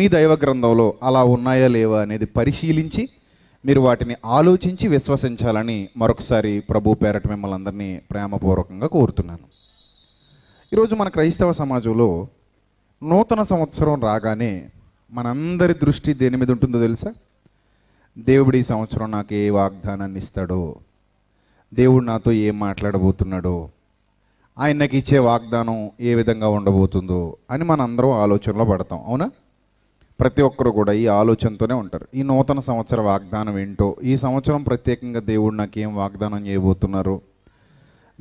మీ దైవ గ్రంథంలో అలా ఉన్నాయా లేవా అనేది పరిశీలించి మీరు వాటిని ఆలోచించి విశ్వసించాలని మరొకసారి ప్రభు పేరట మిమ్మల్ని అందరినీ ప్రేమపూర్వకంగా కోరుతున్నాను ఈరోజు మన క్రైస్తవ సమాజంలో నూతన సంవత్సరం రాగానే మనందరి దృష్టి దేని మీద ఉంటుందో తెలుసా దేవుడు ఈ సంవత్సరం నాకు ఏ వాగ్దానాన్ని ఇస్తాడో దేవుడు నాతో ఏం మాట్లాడబోతున్నాడో ఆయనకి ఇచ్చే వాగ్దానం ఏ విధంగా ఉండబోతుందో అని మనందరం ఆలోచనలో పడతాం అవునా ప్రతి ఒక్కరు కూడా ఈ ఆలోచనతోనే ఉంటారు ఈ నూతన సంవత్సర వాగ్దానం ఏంటో ఈ సంవత్సరం ప్రత్యేకంగా దేవుడు నాకు ఏం వాగ్దానం చేయబోతున్నారు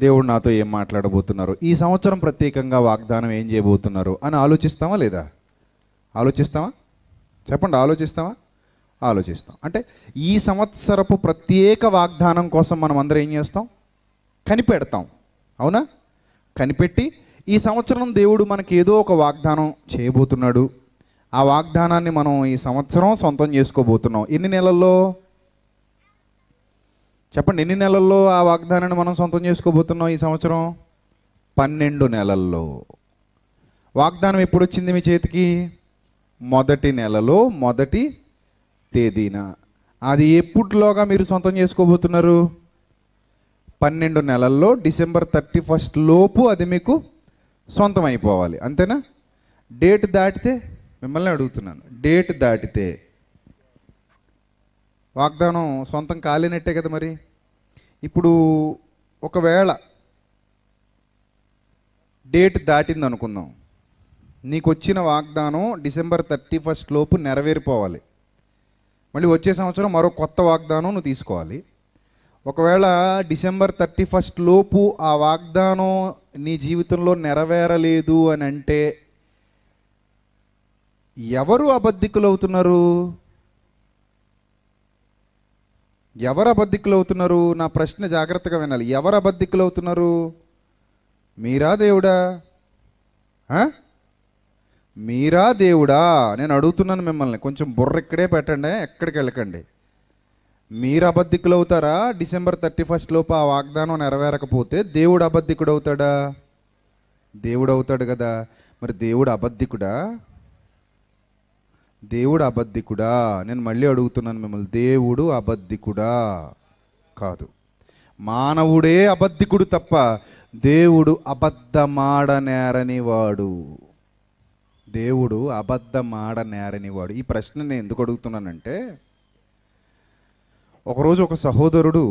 దేవుడు నాతో ఏం మాట్లాడబోతున్నారు ఈ సంవత్సరం ప్రత్యేకంగా వాగ్దానం ఏం చేయబోతున్నారు అని ఆలోచిస్తావా లేదా ఆలోచిస్తావా చెప్పండి ఆలోచిస్తావా ఆలోచిస్తాం అంటే ఈ సంవత్సరపు ప్రత్యేక వాగ్దానం కోసం మనం అందరం ఏం చేస్తాం కనిపెడతాం అవునా కనిపెట్టి ఈ సంవత్సరం దేవుడు మనకి ఏదో ఒక వాగ్దానం చేయబోతున్నాడు ఆ వాగ్దానాన్ని మనం ఈ సంవత్సరం సొంతం చేసుకోబోతున్నాం ఎన్ని నెలల్లో చెప్పండి ఎన్ని నెలల్లో ఆ వాగ్దానాన్ని మనం సొంతం చేసుకోబోతున్నాం ఈ సంవత్సరం పన్నెండు నెలల్లో వాగ్దానం ఎప్పుడు వచ్చింది మీ చేతికి మొదటి నెలలో మొదటి తేదీన అది ఎప్పుట్లోగా మీరు సొంతం చేసుకోబోతున్నారు పన్నెండు నెలల్లో డిసెంబర్ థర్టీ ఫస్ట్ లోపు అది మీకు సొంతం అయిపోవాలి అంతేనా డేట్ దాటితే మిమ్మల్ని అడుగుతున్నాను డేట్ దాటితే వాగ్దానం సొంతం కాలేనట్టే కదా మరి ఇప్పుడు ఒకవేళ డేట్ దాటింది అనుకుందాం నీకు వచ్చిన వాగ్దానం డిసెంబర్ థర్టీ ఫస్ట్ లోపు నెరవేరిపోవాలి మళ్ళీ వచ్చే సంవత్సరం మరో కొత్త వాగ్దానం నువ్వు తీసుకోవాలి ఒకవేళ డిసెంబర్ థర్టీ ఫస్ట్ లోపు ఆ వాగ్దానం నీ జీవితంలో నెరవేరలేదు అని అంటే ఎవరు అబద్ధికులు అవుతున్నారు ఎవరు అబద్ధికులు అవుతున్నారు నా ప్రశ్న జాగ్రత్తగా వినాలి ఎవరు అబద్ధికులు అవుతున్నారు మీరా దేవుడా మీరా దేవుడా నేను అడుగుతున్నాను మిమ్మల్ని కొంచెం బుర్ర ఇక్కడే పెట్టండి ఎక్కడికి వెళ్ళకండి మీరు అబద్ధికులు అవుతారా డిసెంబర్ థర్టీ ఫస్ట్ లోపు ఆ వాగ్దానం నెరవేరకపోతే దేవుడు అబద్ధికుడు అవుతాడా దేవుడు అవుతాడు కదా మరి దేవుడు అబద్ధికుడా దేవుడు అబద్ధికుడా నేను మళ్ళీ అడుగుతున్నాను మిమ్మల్ని దేవుడు అబద్ధికుడా కాదు మానవుడే అబద్ధికుడు తప్ప దేవుడు అబద్ధమాడనేరని వాడు దేవుడు అబద్ధమాడనేరని వాడు ఈ ప్రశ్న నేను ఎందుకు అడుగుతున్నానంటే ఒకరోజు ఒక సహోదరుడు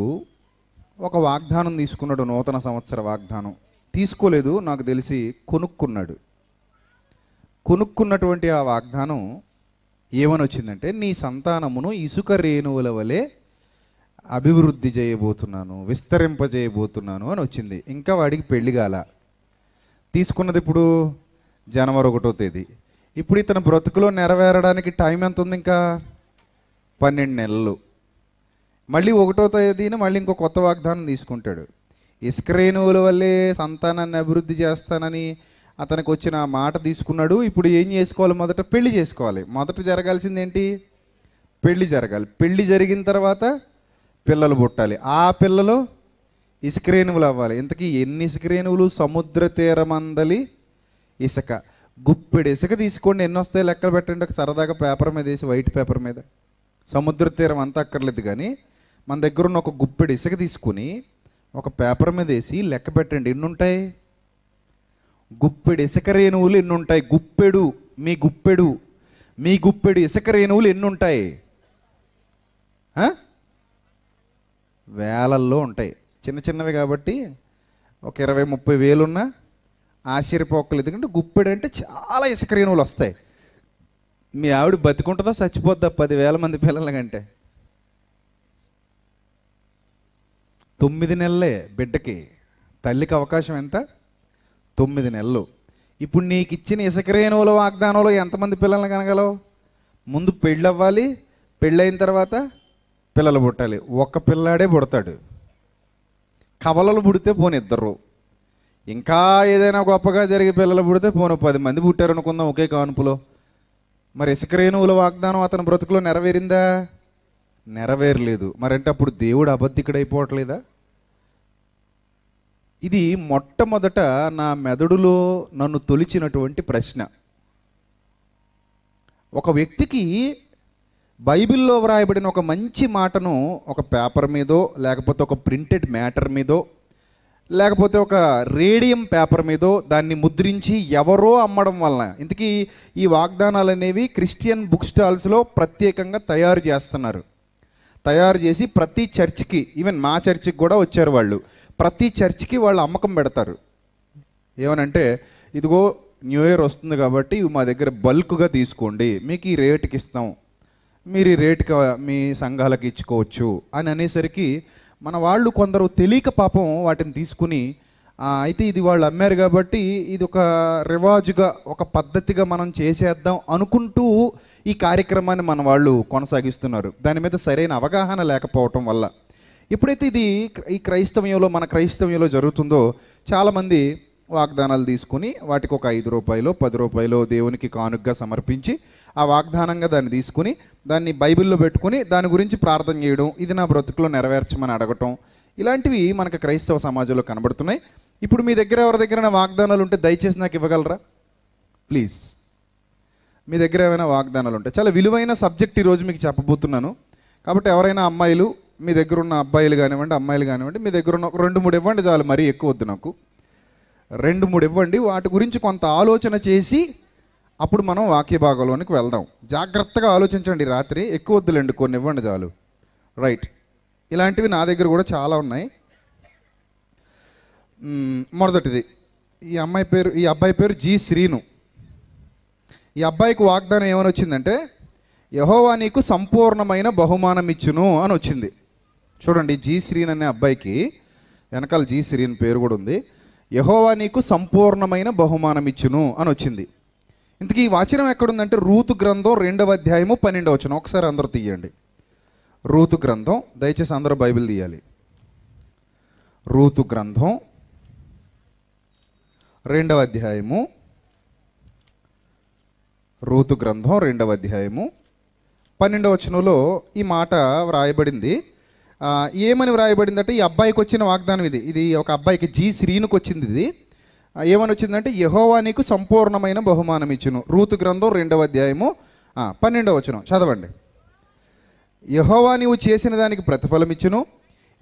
ఒక వాగ్దానం తీసుకున్నాడు నూతన సంవత్సర వాగ్దానం తీసుకోలేదు నాకు తెలిసి కొనుక్కున్నాడు కొనుక్కున్నటువంటి ఆ వాగ్దానం ఏమని వచ్చిందంటే నీ సంతానమును ఇసుక రేణువుల వలె అభివృద్ధి చేయబోతున్నాను విస్తరింపజేయబోతున్నాను అని వచ్చింది ఇంకా వాడికి పెళ్లి కాల తీసుకున్నది ఇప్పుడు జనవరి ఒకటో తేదీ ఇప్పుడు ఇతను బ్రతుకులో నెరవేరడానికి టైం ఎంత ఉంది ఇంకా పన్నెండు నెలలు మళ్ళీ ఒకటో తేదీని మళ్ళీ ఇంకో కొత్త వాగ్దానం తీసుకుంటాడు ఇసుక రేణువుల వల్లే సంతానాన్ని అభివృద్ధి చేస్తానని అతనికి వచ్చిన మాట తీసుకున్నాడు ఇప్పుడు ఏం చేసుకోవాలి మొదట పెళ్లి చేసుకోవాలి మొదట జరగాల్సింది ఏంటి పెళ్లి జరగాలి పెళ్లి జరిగిన తర్వాత పిల్లలు పుట్టాలి ఆ పిల్లలు ఇసుక్రేణువులు అవ్వాలి ఇంతకీ ఎన్ని ఇసుక్రేణువులు సముద్ర తీరమందలి ఇసుక గుప్పెడు ఇసుక తీసుకోండి ఎన్ని వస్తాయి లెక్కలు పెట్టండి ఒక సరదాగా పేపర్ మీద వేసి వైట్ పేపర్ మీద సముద్ర తీరం అంతా అక్కర్లేదు కానీ మన దగ్గర ఉన్న ఒక గుప్పెడు ఇసుక తీసుకుని ఒక పేపర్ మీద వేసి లెక్క పెట్టండి ఎన్ని ఉంటాయి గుప్పెడు ఇసుక రేణువులు ఎన్నుంటాయి గుప్పెడు మీ గుప్పెడు మీ గుప్పెడు ఇసుక రేణువులు ఎన్నుంటాయి వేలల్లో ఉంటాయి చిన్న చిన్నవి కాబట్టి ఒక ఇరవై ముప్పై వేలున్నా ఆశ్చర్యపోకలు ఎందుకంటే గుప్పెడు అంటే చాలా ఇసుక రేణువులు వస్తాయి మీ ఆవిడ బతికుంటుందా చచ్చిపోద్దా పదివేల మంది పిల్లల కంటే తొమ్మిది నెలలే బిడ్డకి తల్లికి అవకాశం ఎంత తొమ్మిది నెలలు ఇప్పుడు నీకు ఇచ్చిన ఇసుకరేణువుల వాగ్దానంలో ఎంతమంది పిల్లల్ని కనగలవు ముందు పెళ్ళి అవ్వాలి పెళ్ళైన తర్వాత పిల్లలు పుట్టాలి ఒక్క పిల్లాడే పుడతాడు కవలలు పుడితే పోనీ ఇద్దరు ఇంకా ఏదైనా గొప్పగా జరిగి పిల్లలు పుడితే పోను పది మంది పుట్టారనుకుందాం ఒకే కానుపులో మరి ఇసుకరేణువుల వాగ్దానం అతని బ్రతుకులో నెరవేరిందా నెరవేరలేదు మరంటే అప్పుడు దేవుడు అబద్ధికుడైపోవట్లేదా ఇది మొట్టమొదట నా మెదడులో నన్ను తొలిచినటువంటి ప్రశ్న ఒక వ్యక్తికి బైబిల్లో వ్రాయబడిన ఒక మంచి మాటను ఒక పేపర్ మీదో లేకపోతే ఒక ప్రింటెడ్ మ్యాటర్ మీదో లేకపోతే ఒక రేడియం పేపర్ మీదో దాన్ని ముద్రించి ఎవరో అమ్మడం వలన ఇంతకీ ఈ వాగ్దానాలు అనేవి క్రిస్టియన్ బుక్ స్టాల్స్లో ప్రత్యేకంగా తయారు చేస్తున్నారు తయారు చేసి ప్రతి చర్చ్కి ఈవెన్ మా చర్చికి కూడా వచ్చారు వాళ్ళు ప్రతి చర్చ్కి వాళ్ళు అమ్మకం పెడతారు ఏమనంటే ఇదిగో న్యూ ఇయర్ వస్తుంది కాబట్టి మా దగ్గర బల్క్గా తీసుకోండి మీకు ఈ రేటుకి ఇస్తాం మీరు ఈ రేటుకి మీ సంఘాలకు ఇచ్చుకోవచ్చు అని అనేసరికి మన వాళ్ళు కొందరు తెలియక పాపం వాటిని తీసుకుని అయితే ఇది వాళ్ళు అమ్మారు కాబట్టి ఇది ఒక రివాజుగా ఒక పద్ధతిగా మనం చేసేద్దాం అనుకుంటూ ఈ కార్యక్రమాన్ని మన వాళ్ళు కొనసాగిస్తున్నారు దాని మీద సరైన అవగాహన లేకపోవటం వల్ల ఎప్పుడైతే ఇది ఈ క్రైస్తవ్యంలో మన క్రైస్తవ్యంలో జరుగుతుందో చాలామంది వాగ్దానాలు తీసుకుని వాటికి ఒక ఐదు రూపాయలు పది రూపాయలు దేవునికి కానుకగా సమర్పించి ఆ వాగ్దానంగా దాన్ని తీసుకుని దాన్ని బైబిల్లో పెట్టుకుని దాని గురించి ప్రార్థన చేయడం ఇది నా బ్రతుకులో నెరవేర్చమని అడగటం ఇలాంటివి మనకు క్రైస్తవ సమాజంలో కనబడుతున్నాయి ఇప్పుడు మీ దగ్గర ఎవరి దగ్గర వాగ్దానాలు ఉంటే దయచేసి నాకు ఇవ్వగలరా ప్లీజ్ మీ దగ్గర ఏమైనా వాగ్దానాలు ఉంటాయి చాలా విలువైన సబ్జెక్ట్ ఈరోజు మీకు చెప్పబోతున్నాను కాబట్టి ఎవరైనా అమ్మాయిలు మీ దగ్గర ఉన్న అబ్బాయిలు కానివ్వండి అమ్మాయిలు కానివ్వండి మీ దగ్గర ఉన్న ఒక రెండు మూడు ఇవ్వండి చాలు మరీ ఎక్కువ వద్దు నాకు రెండు మూడు ఇవ్వండి వాటి గురించి కొంత ఆలోచన చేసి అప్పుడు మనం వాక్య భాగంలోనికి వెళ్దాం జాగ్రత్తగా ఆలోచించండి రాత్రి ఎక్కువ వద్దులేండి కొన్ని ఇవ్వండి చాలు రైట్ ఇలాంటివి నా దగ్గర కూడా చాలా ఉన్నాయి మొదటిది ఈ అమ్మాయి పేరు ఈ అబ్బాయి పేరు జి శ్రీను ఈ అబ్బాయికి వాగ్దానం ఏమని వచ్చిందంటే యహోవా నీకు సంపూర్ణమైన బహుమానం ఇచ్చును అని వచ్చింది చూడండి జీ శ్రీన్ అనే అబ్బాయికి వెనకాల జీ శ్రీన్ పేరు కూడా ఉంది యహోవా నీకు సంపూర్ణమైన బహుమానం ఇచ్చును అని వచ్చింది ఇంతకీ ఈ వాచనం ఎక్కడుందంటే రూతు గ్రంథం రెండవ అధ్యాయము పన్నెండవ వచనం ఒకసారి అందరూ తీయండి రూతు గ్రంథం దయచేసి అందరూ బైబిల్ తీయాలి రూతు గ్రంథం రెండవ అధ్యాయము రూతు గ్రంథం రెండవ అధ్యాయము పన్నెండవ వచనంలో ఈ మాట వ్రాయబడింది ఏమని వ్రాయబడిందంటే ఈ అబ్బాయికి వచ్చిన వాగ్దానం ఇది ఇది ఒక అబ్బాయికి జీ శ్రీనుకు వచ్చింది ఇది ఏమని వచ్చిందంటే యహోవా నీకు సంపూర్ణమైన బహుమానం ఇచ్చును రూతు గ్రంథం రెండవ అధ్యాయము పన్నెండవ వచనం చదవండి యహోవా నీవు చేసిన దానికి ప్రతిఫలం ఇచ్చును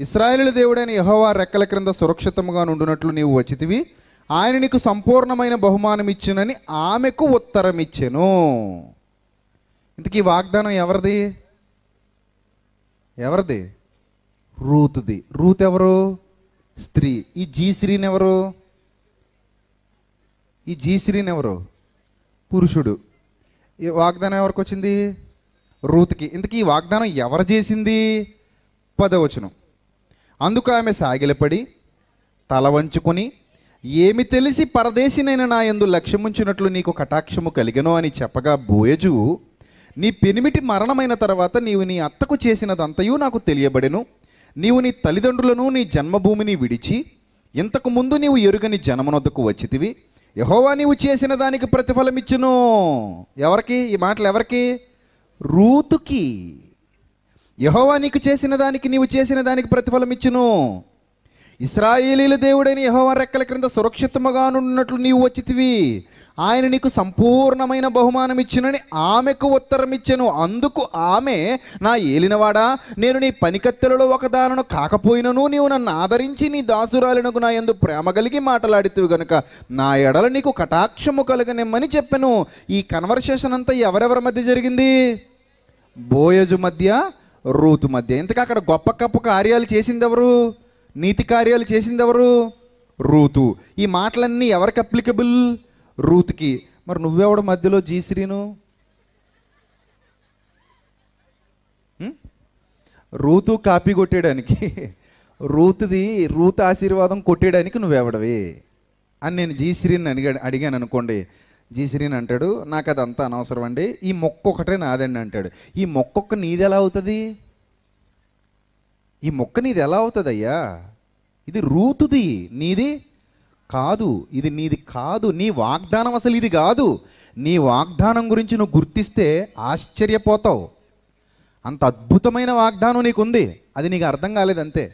ఇస్రాయేలు దేవుడైన యహోవా రెక్కల క్రింద సురక్షితంగా ఉండునట్లు నీవు వచ్చితివి ఆయన నీకు సంపూర్ణమైన బహుమానం ఇచ్చునని ఆమెకు ఉత్తరం ఇచ్చెను ఇంతకీ వాగ్దానం ఎవరిది ఎవరిది రూతుది రూత్ ఎవరు స్త్రీ ఈ జీశ్రీని ఎవరు ఈ జీశ్రీని ఎవరు పురుషుడు ఈ వాగ్దానం ఎవరికి వచ్చింది రూత్కి ఇంతకీ ఈ వాగ్దానం ఎవరు చేసింది పదవచనం అందుకు ఆమె సాగిలపడి తల వంచుకొని ఏమి తెలిసి పరదేశినైన నా ఎందు లక్ష్యముంచినట్లు నీకు కటాక్షము కలిగను అని చెప్పగా బోయజు నీ పెనిమిటి మరణమైన తర్వాత నీవు నీ అత్తకు చేసినదంతయూ నాకు తెలియబడెను నీవు నీ తల్లిదండ్రులను నీ జన్మభూమిని విడిచి ఇంతకు ముందు నీవు ఎరుగని జనమునొద్దకు వచ్చితివి యహోవా నీవు చేసిన దానికి ఇచ్చును ఎవరికి ఈ మాటలు ఎవరికి రూతుకి యహోవా నీకు చేసిన దానికి నీవు చేసిన దానికి ఇచ్చును ఇస్రాయేలీల దేవుడైన యహోవ రెక్కల క్రింద సురక్షితముగా నీవు వచ్చితివి ఆయన నీకు సంపూర్ణమైన బహుమానం ఇచ్చినని ఆమెకు ఉత్తరం ఇచ్చాను అందుకు ఆమె నా ఏలినవాడా నేను నీ పనికత్తెలలో ఒకదానను కాకపోయినను నీవు నన్ను ఆదరించి నీ దాసురాలినకు నా ఎందు ప్రేమ కలిగి మాట్లాడితివి గనుక నా ఎడల నీకు కటాక్షము కలగనిమ్మని చెప్పాను ఈ కన్వర్సేషన్ అంతా ఎవరెవరి మధ్య జరిగింది బోయజు మధ్య రూతు మధ్య ఇంతకు అక్కడ గొప్ప కప్పు కార్యాలు చేసింది ఎవరు నీతి కార్యాలు చేసింది ఎవరు రూతు ఈ మాటలన్నీ ఎవరికి అప్లికబుల్ రూత్కి మరి నువ్వెవడ మధ్యలో జీశ్రీను రూతు కాపీ కొట్టేయడానికి రూతుది రూతు ఆశీర్వాదం కొట్టేయడానికి నువ్వెవడవి అని నేను జీశ్రీని అడిగా అడిగాను అనుకోండి జీశ్రీని అంటాడు నాకు అది అంత అనవసరం అండి ఈ మొక్క ఒకటే నాదండి అంటాడు ఈ మొక్కొక్క నీది ఎలా అవుతుంది ఈ మొక్క నీది ఎలా అవుతుందయ్యా ఇది రూతుది నీది కాదు ఇది నీది కాదు నీ వాగ్దానం అసలు ఇది కాదు నీ వాగ్దానం గురించి నువ్వు గుర్తిస్తే ఆశ్చర్యపోతావు అంత అద్భుతమైన వాగ్దానం నీకుంది అది నీకు అర్థం కాలేదంతే